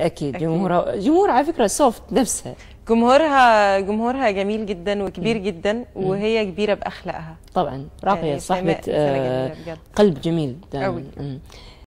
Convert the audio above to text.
اكيد, جمهورها جمهور على فكره سوفت نفسها جمهورها جمهورها جميل جدا وكبير م. جدا وهي م. كبيره باخلاقها طبعا راقيه يعني صاحبه آه قلب جميل